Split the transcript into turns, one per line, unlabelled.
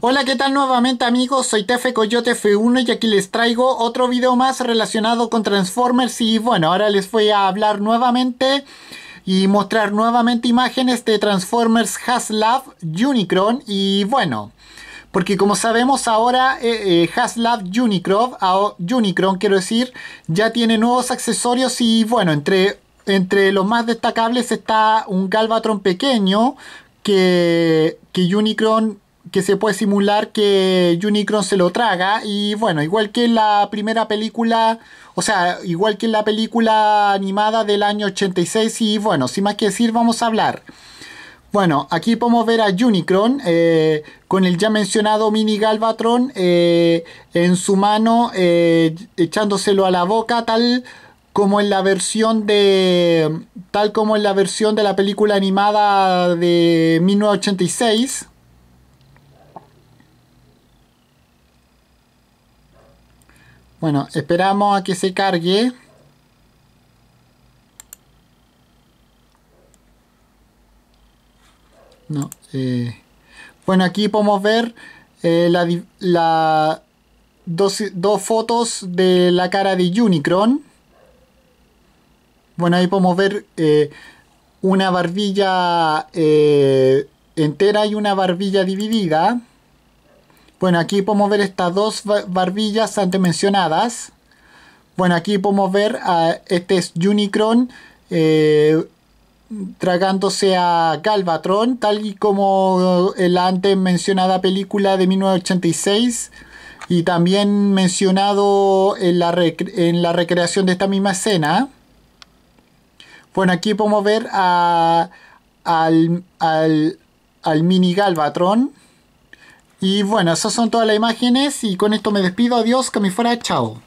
Hola, ¿qué tal nuevamente amigos? Soy Tefe Coyote F1 y aquí les traigo otro video más relacionado con Transformers y bueno, ahora les voy a hablar nuevamente y mostrar nuevamente imágenes de Transformers Haslab Unicron y bueno... Porque como sabemos ahora eh, eh, Haslab Unicron, Unicron quiero decir, ya tiene nuevos accesorios y bueno, entre, entre los más destacables está un Galvatron pequeño que, que Unicron que se puede simular que Unicron se lo traga. Y bueno, igual que en la primera película, o sea, igual que en la película animada del año 86. Y bueno, sin más que decir, vamos a hablar. Bueno, aquí podemos ver a Unicron eh, con el ya mencionado mini Galvatron eh, en su mano, eh, echándoselo a la boca, tal como en la versión de. tal como en la versión de la película animada de 1986. Bueno, esperamos a que se cargue. No, eh, Bueno, aquí podemos ver eh, la, dos, dos, fotos de la cara de Unicron. Bueno, ahí podemos ver eh, una barbilla entera y una barbilla dividida. Bueno, aquí podemos ver estas dos barbillas antes mencionadas. Bueno, aquí podemos ver a este es Unicron eh, tragándose a Galvatron, tal y como en la antes mencionada película de 1986 y también mencionado en la, en la recreación de esta misma escena. Bueno, aquí podemos ver al, al, al mini Galvatron. Y bueno, esas son todas las imágenes y con esto me despido. Adiós, que me fuera, chao.